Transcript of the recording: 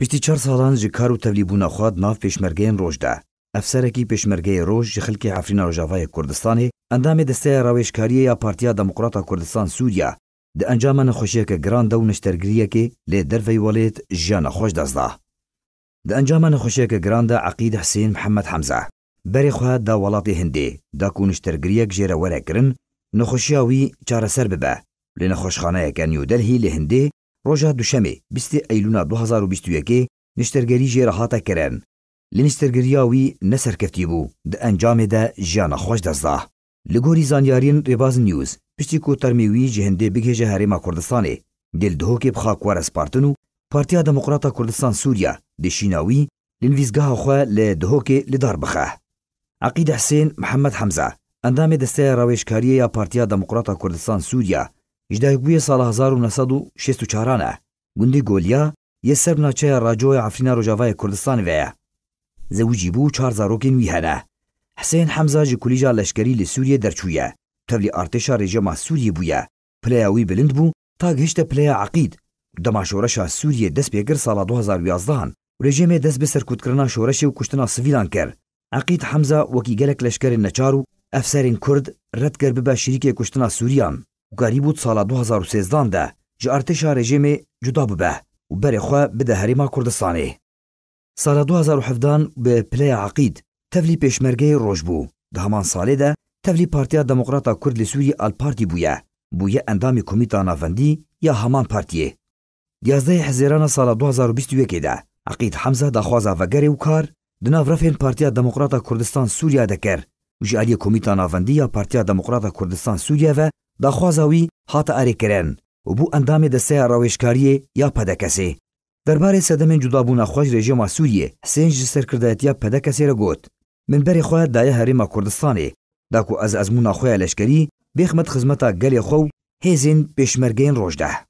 پشتی چهار ساڵان ji کار و تەلیبوونا خواد ناف پێشمەرگەیان ڕۆژدا ئەفسەرەکی پێشمەرگەی ڕۆژ ji خلکی حفرینە ڕۆژاوایە کوردستانی ئەندامێ دەستەیە ڕاوێشکاریە یا پارتیا دموکراتە کوردستان سووریا دە ئەنجامە نەخۆشیەکە گراندا و نشتەرگریەکێ لێ دەرفەی وەڵێت ژیان نەخۆش دەستدا دە ئەنجامە نەخۆشیەکە گراندا عقید حسین محەممەد حەمزە بەری خوات دا وڵاتی هەندێ داک و نشتەرگریەک ژێرە وەرەگرن نەخۆشییاوی چارەسەر ببە لە نەخۆشخانەیەکە نیودەلهی لە هەندێ روژا دوشەمێ بیستی ئەیلونا 2021 نیشتەرگەری ژێرەهاتە کرێن لە نیشتەرگریاوی نەسەرکەفتی بوو دە ئەنجامێدا ژیانە خۆش دەزدا لە گۆری زانیارین ڕێباز نیوز پشتی کۆتەرمیوی جهندێ بگێژە هەرێما کوردستانێ دل دهۆکێ بخاکوارەسپارتن و پارتیا دموقراتە کوردستان سووریا دشیناوی لنویزگاهخوا لە دهۆکێ لدار بخە عقیدە حسێن محەممەد حەمزە ئەندامێ دەستەیە ڕاوێشکاریە یا پارتیا دموقراتە کوردستان سووریا Ջդայգուի սալ 1964-ան է։ Գունդի գոլիա եսերն աչե ռաջոյ աֆրինա ռոջավայ Քուրդստան վե։ Զեուջի բու 4000-ին վի հնա։ Հսեյն Համզա ջի կուլիջա լեշկերի լի Սուրիե դերչույա։ Թվլի արտեշա ռեժիմա Սուրիե բույա։ Պլեյաուի բլند բու تا گشت پلیا عقید دما شورش سوریه دست بگر سال 2011 رژیم دست به سرکوتکردن شورش و کشتن سویلان کرد عقید حمزه وکی گلک لشکر نچار و افسرین کرد رد کرد ببه شریک کشتن سوریان Garî bû sala 2013 de ji artêşa rejimê cuda bibe û berê xwe bide Herêma Kurdistanê. Sala 2007 bi Pileya Eqîd tevlî pêşmergeyê roj bû. Di heman salê de tevlî Partiya Demokrata Kurd li Sûrî Alpartî bûye bûye endamê Komîta Navendî ya heman partiyê. Diyazdeyê hezêrana sala 2021 de Eqîd Hemza daxwaza vegerê û kar di nav refên Partiya Demokrata Kurdistan Sûriya dekir û ji aliyê Komîta Navendî ya Partiya Demokrata Kurdistan Sûriye ve داخوازا وی هات اریکرن و بو اندام دسته راویشکاری یا پدکسی دربارې صدمې جدابونه خوښ رژیم سوریه حسین جی سرکردایتیا پدکسی را گوت من بری خو دای هریما کوردستانه دا کو از ازمون خو لشکری بخمت خدمت گلی خو هیزین پشمرگین روجده